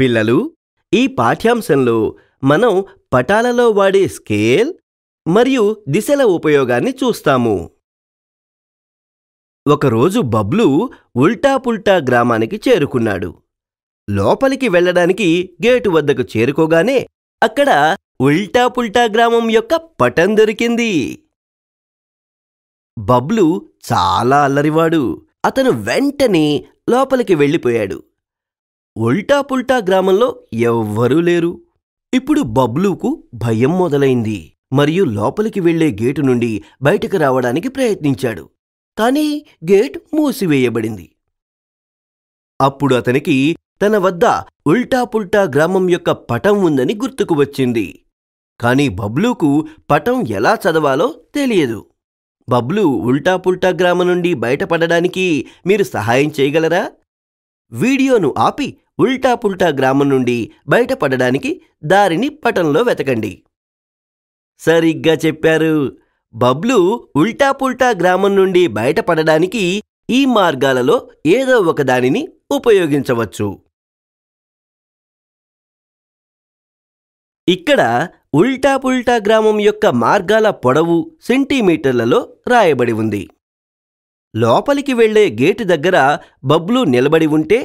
పిల్లలు ఈ పాఠ్యాంశంలో మనం పటాలలో వాడే స్కేల్ మరియు దిశల ఉపయోగాన్ని చూస్తాము ఒకరోజు బబ్లు ఉల్టాపుల్టా గ్రామానికి చేరుకున్నాడు లోపలికి వెళ్ళడానికి గేటు వద్దకు చేరుకోగానే అక్కడ ఉల్టాపుల్టా గ్రామం యొక్క పటం దొరికింది బబ్లు చాలా అల్లరివాడు అతను వెంటనే లోపలికి వెళ్ళిపోయాడు ఒల్టాపుల్టా గ్రామంలో ఎవ్వరూ లేరు ఇప్పుడు బబ్లూకు భయం మొదలైంది మరియు లోపలికి వెళ్లే గేటు నుండి బయటకు రావడానికి ప్రయత్నించాడు కానీ గేట్ మూసివేయబడింది అప్పుడు అతనికి తన వద్ద ఉల్టాపుల్టా గ్రామం యొక్క పటం ఉందని గుర్తుకు వచ్చింది కాని బబ్లూకు పటం ఎలా చదవాలో తెలియదు బబ్లూ ఉల్టాపుల్టా గ్రామం నుండి బయటపడడానికి మీరు సహాయం చేయగలరా వీడియోను ఆపి ఉల్టాపుల్టా గ్రామం నుండి బయటపడడానికి దారిని పటంలో వెతకండి సరిగ్గా చెప్పారు బబ్లు ఉల్టాపుల్టా గ్రామం నుండి బయటపడడానికి ఈ మార్గాలలో ఏదో ఒకదానిని ఉపయోగించవచ్చు ఇక్కడ ఉల్టాపుల్టా గ్రామం యొక్క మార్గాల పొడవు సెంటీమీటర్లలో రాయబడి ఉంది లోపలికి వెళ్లే గేటు దగ్గర బబ్లు నిలబడి ఉంటే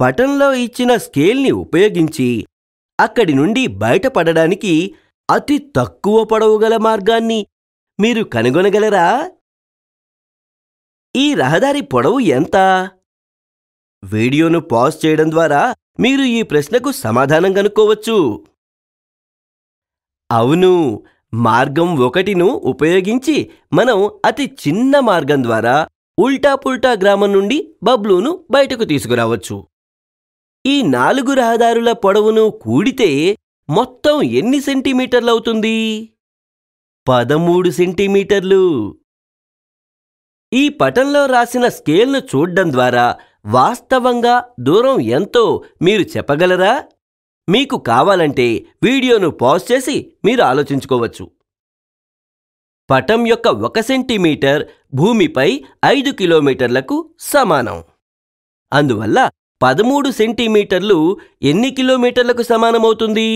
పటంలో ఇచ్చిన స్కేల్ని ఉపయోగించి అక్కడి నుండి బయటపడడానికి అతి తక్కువ పొడవుగల మార్గాన్ని మీరు కనుగొనగలరా ఈ రహదారి పొడవు ఎంత వీడియోను పాజ్ చేయడం ద్వారా మీరు ఈ ప్రశ్నకు సమాధానం కనుక్కోవచ్చు అవును మార్గం ఒకటిను ఉపయోగించి మనం అతి చిన్న మార్గం ద్వారా ఉల్టాపుల్టా గ్రామం నుండి బబ్లూను బయటకు తీసుకురావచ్చు ఈ నాలుగు రహదారుల పొడవును కూడితే మొత్తం ఎన్ని సెంటీమీటర్లవుతుంది పదమూడు సెంటీమీటర్లు ఈ పటంలో రాసిన స్కేల్ను చూడ్డం ద్వారా వాస్తవంగా దూరం ఎంతో మీరు చెప్పగలరా మీకు కావాలంటే వీడియోను పాజ్ చేసి మీరు ఆలోచించుకోవచ్చు పటం యొక్క ఒక సెంటీమీటర్ భూమిపై ఐదు కిలోమీటర్లకు సమానం అందువల్ల పదమూడు సెంటీమీటర్లు ఎన్ని కిలోమీటర్లకు సమానమవుతుంది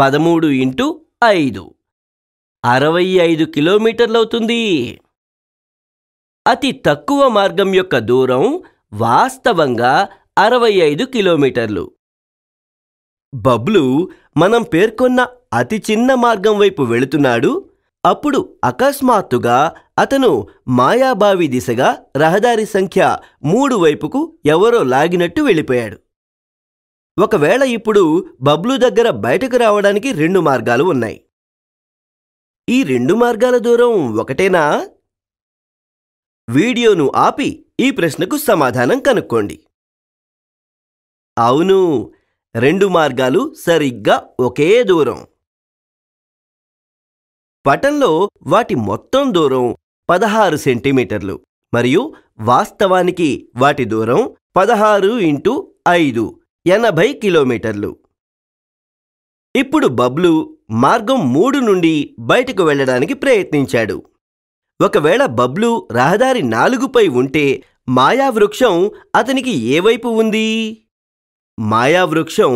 పదమూడు ఇంటూ ఐదు అరవై ఐదు కిలోమీటర్లవుతుంది అతి తక్కువ మార్గం యొక్క దూరం వాస్తవంగా అరవై ఐదు కిలోమీటర్లు బబ్లు మనం పేర్కొన్న అతి చిన్న మార్గం వైపు వెళుతున్నాడు అప్పుడు అకస్మాత్తుగా అతను మాయాబావి దిశగా రహదారి సంఖ్య మూడు వైపుకు ఎవరో లాగినట్టు వెళ్ళిపోయాడు ఒకవేళ ఇప్పుడు బబ్లు దగ్గర బయటకు రావడానికి రెండు మార్గాలు ఉన్నాయి ఈ రెండు మార్గాల దూరం ఒకటేనా వీడియోను ఆపి ఈ ప్రశ్నకు సమాధానం కనుక్కోండి అవును రెండు మార్గాలు సరిగ్గా ఒకే దూరం పటంలో వాటి మొత్తం దూరం పదహారు సెంటీమీటర్లు మరియు వాస్తవానికి వాటి దూరం పదహారు ఇంటూ ఐదు ఎనభై కిలోమీటర్లు ఇప్పుడు బబ్లు మార్గం మూడు నుండి బయటకు వెళ్లడానికి ప్రయత్నించాడు ఒకవేళ బబ్లు రహదారి నాలుగుపై ఉంటే మాయావృక్షం అతనికి ఏవైపు ఉంది మాయావృక్షం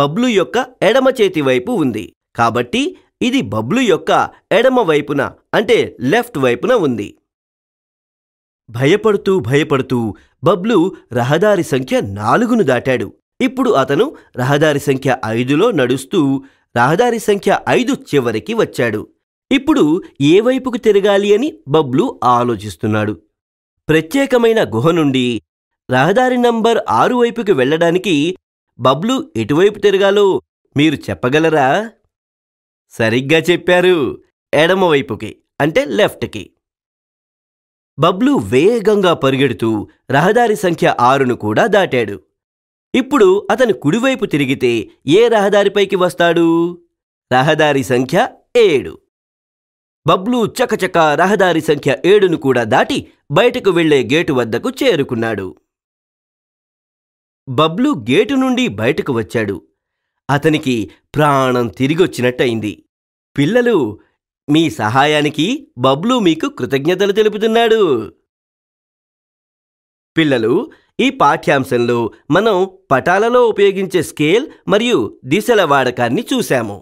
బబ్లు యొక్క ఎడమ చేతి వైపు ఉంది కాబట్టి ఇది బబ్లు యొక్క ఎడమ వైపున అంటే లెఫ్ట్ వైపున ఉంది భయపడుతూ భయపడుతూ బబ్లు రహదారి సంఖ్య నాలుగును దాటాడు ఇప్పుడు అతను రహదారి సంఖ్య ఐదులో నడుస్తూ రహదారి సంఖ్య ఐదు చివరికి వచ్చాడు ఇప్పుడు ఏ వైపుకు తిరగాలి అని బబ్లు ఆలోచిస్తున్నాడు ప్రత్యేకమైన గుహ నుండి రహదారి నంబర్ ఆరు వైపుకి వెళ్లడానికి బబ్లు ఎటువైపు తిరగాలో మీరు చెప్పగలరా సరిగ్గా చెప్పారు ఎడమవైపుకి అంటే లెఫ్ట్కి బబ్లు వేగంగా పరిగెడుతూ రహదారి సంఖ్య ఆరును కూడా దాటాడు ఇప్పుడు అతను కుడివైపు తిరిగితే ఏ రహదారిపైకి వస్తాడు రహదారి సంఖ్య ఏడు బబ్లు చకచక రహదారి సంఖ్య ఏడును కూడా దాటి బయటకు వెళ్లే గేటు వద్దకు చేరుకున్నాడు బబ్లు గేటు నుండి బయటకు వచ్చాడు అతనికి ప్రాణం తిరిగొచ్చినట్టయింది పిల్లలు మీ సహాయానికి బబ్లు మీకు కృతజ్ఞతలు తెలుపుతున్నాడు పిల్లలు ఈ పాఠ్యాంశంలో మనం పటాలలో ఉపయోగించే స్కేల్ మరియు దిశల వాడకాన్ని చూశాము